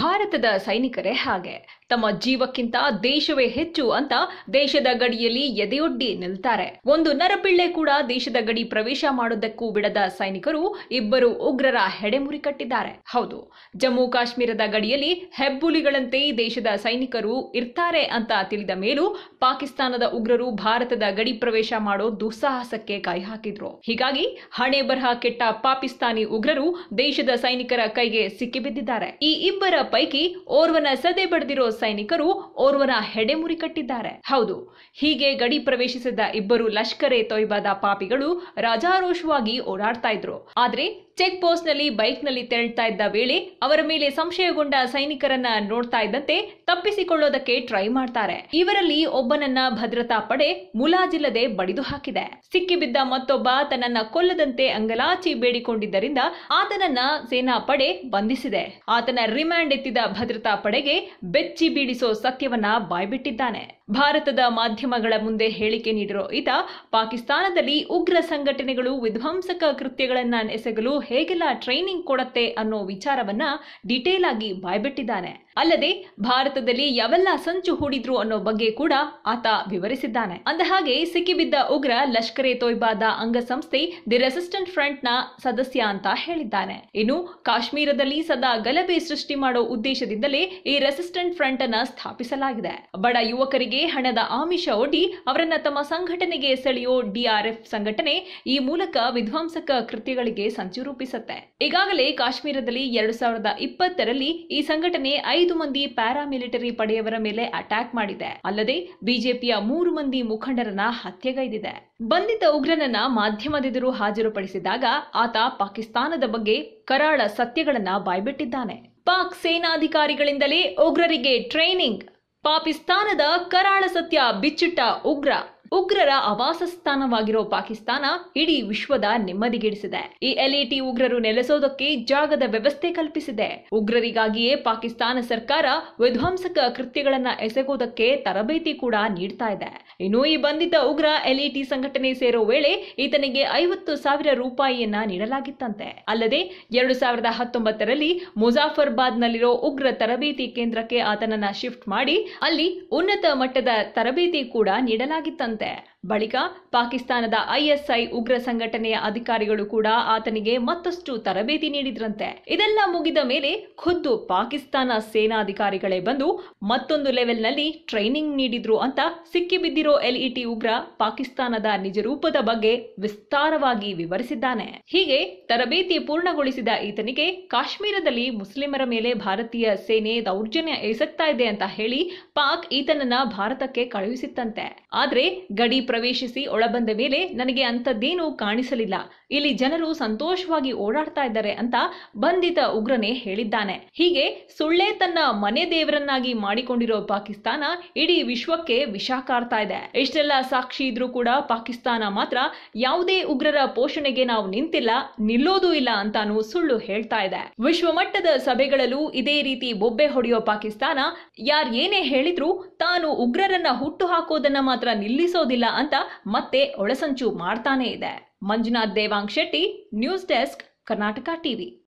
ಭಾರತದ ಸೈನಿಕರೇ ಹಾಗೆ ತಮ್ಮ ಜೀವಕ್ಕಿಂತ ದೇಶವೇ ಹೆಚ್ಚು ಅಂತ ದೇಶದ ಗಡಿಯಲ್ಲಿ ಎದೆಯೊಡ್ಡಿ ನಿಲ್ತಾರೆ ಒಂದು ನರಪಿಳ್ಳೆ ಕೂಡ ದೇಶದ ಗಡಿ ಪ್ರವೇಶ ಮಾಡೋದಕ್ಕೂ ಬಿಡದ ಸೈನಿಕರು ಇಬ್ಬರು ಉಗ್ರರ ಹೆಡೆಮುರಿ ಕಟ್ಟಿದ್ದಾರೆ ಹೌದು ಜಮ್ಮು ಕಾಶ್ಮೀರದ ಗಡಿಯಲ್ಲಿ ಹೆಬ್ಬುಲಿಗಳಂತೆ ದೇಶದ ಸೈನಿಕರು ಇರ್ತಾರೆ ಅಂತ ತಿಳಿದ ಮೇಲೂ ಪಾಕಿಸ್ತಾನದ ಉಗ್ರರು ಭಾರತದ ಗಡಿ ಪ್ರವೇಶ ಮಾಡೋ ದುಸ್ಸಾಹಸಕ್ಕೆ ಕೈ ಹಾಕಿದ್ರು ಹೀಗಾಗಿ ಹಣೆ ಬರಹ ಕೆಟ್ಟ ಪಾಕಿಸ್ತಾನಿ ಉಗ್ರರು ದೇಶದ ಸೈನಿಕರ ಕೈಗೆ ಸಿಕ್ಕಿಬಿದ್ದಿದ್ದಾರೆ ಈ ಇಬ್ಬರ ಇವರ ಪೈಕಿ ಓರ್ವನ ಸದೆ ಬಡದಿರೋ ಸೈನಿಕರು ಓರ್ವನ ಹೆಡೆ ಕಟ್ಟಿದ್ದಾರೆ ಹೌದು ಹೀಗೆ ಗಡಿ ಪ್ರವೇಶಿಸಿದ ಇಬ್ಬರು ಲಷ್ಕರೆ ತೊಯ್ಬಾದ ಪಾಪಿಗಳು ರಾಜಾರೋಷವಾಗಿ ಓಡಾಡ್ತಾ ಇದ್ರು ಆದ್ರೆ ಚೆಕ್ ಪೋಸ್ಟ್ ನಲ್ಲಿ ಬೈಕ್ ನಲ್ಲಿ ತೆರಳ್ತಾ ಇದ್ದ ವೇಳೆ ಅವರ ಮೇಲೆ ಸಂಶಯಗೊಂಡ ಸೈನಿಕರನ್ನ ನೋಡ್ತಾ ಇದ್ದಂತೆ ತಪ್ಪಿಸಿಕೊಳ್ಳೋದಕ್ಕೆ ಟ್ರೈ ಮಾಡ್ತಾರೆ ಇವರಲ್ಲಿ ಒಬ್ಬನನ್ನ ಭದ್ರತಾ ಪಡೆ ಮುಲಾಜಿಲ್ಲದೆ ಬಡಿದು ಹಾಕಿದೆ ಸಿಕ್ಕಿಬಿದ್ದ ಮತ್ತೊಬ್ಬ ತನ್ನನ್ನ ಕೊಲ್ಲದಂತೆ ಅಂಗಲಾಚಿ ಬೇಡಿಕೊಂಡಿದ್ದರಿಂದ ಆತನನ್ನ ಸೇನಾ ಪಡೆ ಬಂಧಿಸಿದೆ ಆತನ ರಿಮ್ಯಾಂಡ್ ಕಣ್ಣೆತ್ತಿದ ಭದ್ರತಾ ಪಡೆಗೆ ಬೆಚ್ಚಿ ಬೀಡಿಸೋ ಸತ್ಯವನ್ನ ಬಾಯ್ಬಿಟ್ಟಿದ್ದಾನೆ ಭಾರತದ ಮಾಧ್ಯಮಗಳ ಮುಂದೆ ಹೇಳಿಕೆ ನೀಡಿರೋ ಈತ ಪಾಕಿಸ್ತಾನದಲ್ಲಿ ಉಗ್ರ ಸಂಘಟನೆಗಳು ವಿಧ್ವಂಸಕ ಕೃತ್ಯಗಳನ್ನ ಎಸಗಲು ಹೇಗೆಲ್ಲ ಟ್ರೈನಿಂಗ್ ಕೊಡತ್ತೆ ಅನ್ನೋ ವಿಚಾರವನ್ನ ಡೀಟೇಲ್ ಆಗಿ ಬಾಯ್ಬಿಟ್ಟಿದ್ದಾನೆ ಅಲ್ಲದೆ ಭಾರತದಲ್ಲಿ ಯಾವೆಲ್ಲ ಸಂಚು ಹೂಡಿದ್ರು ಅನ್ನೋ ಬಗ್ಗೆ ಕೂಡ ಆತ ವಿವರಿಸಿದ್ದಾನೆ ಅಂದಹಾಗೆ ಸಿಕ್ಕಿಬಿದ್ದ ಉಗ್ರ ಲಷ್ಕರೆ ತೊಯ್ಬಾದ ಅಂಗಸಂಸ್ಥೆ ದಿ ರೆಸಿಸ್ಟೆಂಟ್ ಫ್ರಂಟ್ ನ ಸದಸ್ಯ ಅಂತ ಹೇಳಿದ್ದಾನೆ ಇನ್ನು ಕಾಶ್ಮೀರದಲ್ಲಿ ಸದಾ ಗಲಭೆ ಸೃಷ್ಟಿ ಮಾಡೋ ಉದ್ದೇಶದಿಂದಲೇ ಈ ರೆಸಿಸ್ಟೆಂಟ್ ಫ್ರಂಟ್ ಅನ್ನ ಸ್ಥಾಪಿಸಲಾಗಿದೆ ಬಡ ಯುವಕರಿಗೆ ಹಣದ ಆಮಿಷ ಒಡ್ಡಿ ಅವರನ್ನ ತಮ್ಮ ಸಂಘಟನೆಗೆ ಸೆಳೆಯೋ ಡಿಆರ್ಎಫ್ ಸಂಘಟನೆ ಈ ಮೂಲಕ ವಿಧ್ವಂಸಕ ಕೃತ್ಯಗಳಿಗೆ ಸಂಚು ರೂಪಿಸುತ್ತೆ ಈಗಾಗಲೇ ಕಾಶ್ಮೀರದಲ್ಲಿ ಎರಡು ಸಾವಿರದ ಇಪ್ಪತ್ತರಲ್ಲಿ ಈ ಸಂಘಟನೆ ಐ ಐದು ಮಂದಿ ಪ್ಯಾರಾಮಿಲಿಟರಿ ಪಡೆಯವರ ಮೇಲೆ ಅಟ್ಯಾಕ್ ಮಾಡಿದೆ ಅಲ್ಲದೆ ಬಿಜೆಪಿಯ ಮೂರು ಮಂದಿ ಮುಖಂಡರನ್ನ ಹತ್ಯೆಗೈದಿದೆ ಬಂಧಿತ ಉಗ್ರನನ್ನ ಮಾಧ್ಯಮದೆದುರು ಹಾಜರುಪಡಿಸಿದಾಗ ಆತ ಪಾಕಿಸ್ತಾನದ ಬಗ್ಗೆ ಕರಾಳ ಸತ್ಯಗಳನ್ನ ಬಾಯ್ಬಿಟ್ಟಿದ್ದಾನೆ ಪಾಕ್ ಸೇನಾಧಿಕಾರಿಗಳಿಂದಲೇ ಉಗ್ರರಿಗೆ ಟ್ರೈನಿಂಗ್ ಪಾಕಿಸ್ತಾನದ ಕರಾಳ ಸತ್ಯ ಬಿಚ್ಚಿಟ್ಟ ಉಗ್ರ ಉಗ್ರರ ಆವಾಸ ಸ್ಥಾನವಾಗಿರೋ ಪಾಕಿಸ್ತಾನ ಇಡೀ ವಿಶ್ವದ ನೆಮ್ಮದಿಗಿಡಿಸಿದೆ ಈ ಎಲ್ಇಟಿ ಉಗ್ರರು ನೆಲೆಸೋದಕ್ಕೆ ಜಾಗದ ವ್ಯವಸ್ಥೆ ಕಲ್ಪಿಸಿದೆ ಉಗ್ರರಿಗಾಗಿಯೇ ಪಾಕಿಸ್ತಾನ ಸರ್ಕಾರ ವಿಧ್ವಂಸಕ ಕೃತ್ಯಗಳನ್ನ ಎಸಗೋದಕ್ಕೆ ತರಬೇತಿ ಕೂಡ ನೀಡ್ತಾ ಇದೆ ಇನ್ನು ಈ ಬಂಧಿತ ಉಗ್ರ ಎಲ್ಇಟಿ ಸಂಘಟನೆ ಸೇರೋ ವೇಳೆ ಈತನಿಗೆ ಐವತ್ತು ಸಾವಿರ ರೂಪಾಯಿಯನ್ನ ನೀಡಲಾಗಿತ್ತಂತೆ ಅಲ್ಲದೆ ಎರಡು ಸಾವಿರದ ಹತ್ತೊಂಬತ್ತರಲ್ಲಿ ಮುಜಾಫರ್ಬಾದ್ ನಲ್ಲಿರೋ ಉಗ್ರ ತರಬೇತಿ ಕೇಂದ್ರಕ್ಕೆ ಆತನನ್ನ ಶಿಫ್ಟ್ ಮಾಡಿ ಅಲ್ಲಿ ಉನ್ನತ ಮಟ್ಟದ ತರಬೇತಿ ಕೂಡ ನೀಡಲಾಗಿತ್ತಂತೆ there ಬಳಿಕ ಪಾಕಿಸ್ತಾನದ ಐಎಸ್ಐ ಉಗ್ರ ಸಂಘಟನೆಯ ಅಧಿಕಾರಿಗಳು ಕೂಡ ಆತನಿಗೆ ಮತ್ತಷ್ಟು ತರಬೇತಿ ನೀಡಿದ್ರಂತೆ ಇದೆಲ್ಲ ಮುಗಿದ ಮೇಲೆ ಖುದ್ದು ಪಾಕಿಸ್ತಾನ ಸೇನಾಧಿಕಾರಿಗಳೇ ಬಂದು ಮತ್ತೊಂದು ಲೆವೆಲ್ನಲ್ಲಿ ಟ್ರೈನಿಂಗ್ ನೀಡಿದ್ರು ಅಂತ ಸಿಕ್ಕಿಬಿದ್ದಿರೋ ಎಲ್ಇಟಿ ಉಗ್ರ ಪಾಕಿಸ್ತಾನದ ನಿಜ ರೂಪದ ಬಗ್ಗೆ ವಿಸ್ತಾರವಾಗಿ ವಿವರಿಸಿದ್ದಾನೆ ಹೀಗೆ ತರಬೇತಿ ಪೂರ್ಣಗೊಳಿಸಿದ ಈತನಿಗೆ ಕಾಶ್ಮೀರದಲ್ಲಿ ಮುಸ್ಲಿಮರ ಮೇಲೆ ಭಾರತೀಯ ಸೇನೆ ದೌರ್ಜನ್ಯ ಎಸಗ್ತಾ ಇದೆ ಅಂತ ಹೇಳಿ ಪಾಕ್ ಈತನನ್ನ ಭಾರತಕ್ಕೆ ಕಳುಹಿಸಿತ್ತಂತೆ ಆದ್ರೆ ಗಡಿ ಪ್ರವೇಶಿಸಿ ಒಳಬಂದ ಮೇಲೆ ನನಗೆ ಅಂಥದ್ದೇನೂ ಕಾಣಿಸಲಿಲ್ಲ ಇಲ್ಲಿ ಜನರು ಸಂತೋಷವಾಗಿ ಓಡಾಡ್ತಾ ಇದ್ದಾರೆ ಅಂತ ಬಂಧಿತ ಉಗ್ರನೇ ಹೇಳಿದ್ದಾನೆ ಹೀಗೆ ಸುಳ್ಳೆ ತನ್ನ ಮನೆ ದೇವರನ್ನಾಗಿ ಮಾಡಿಕೊಂಡಿರೋ ಪಾಕಿಸ್ತಾನ ಇಡೀ ವಿಶ್ವಕ್ಕೆ ವಿಷಾಕಾರ್ತಾ ಇದೆ ಇಷ್ಟೆಲ್ಲ ಸಾಕ್ಷಿ ಇದ್ರೂ ಕೂಡ ಪಾಕಿಸ್ತಾನ ಮಾತ್ರ ಯಾವುದೇ ಉಗ್ರರ ಪೋಷಣೆಗೆ ನಾವು ನಿಂತಿಲ್ಲ ನಿಲ್ಲೋದೂ ಇಲ್ಲ ಅಂತಾನು ಸುಳ್ಳು ಹೇಳ್ತಾ ಇದೆ ವಿಶ್ವಮಟ್ಟದ ಸಭೆಗಳಲ್ಲೂ ಇದೇ ರೀತಿ ಬೊಬ್ಬೆ ಹೊಡೆಯೋ ಪಾಕಿಸ್ತಾನ ಯಾರ್ ಏನೇ ಹೇಳಿದ್ರು ತಾನು ಉಗ್ರರನ್ನ ಹುಟ್ಟು ಹಾಕೋದನ್ನ ಮಾತ್ರ ನಿಲ್ಲಿಸೋದಿಲ್ಲ ಅಂತ ಮತ್ತೆ ಒಳಸಂಚು ಮಾಡ್ತಾನೆ ಇದೆ Manjunath Devang Shetty news desk Karnataka TV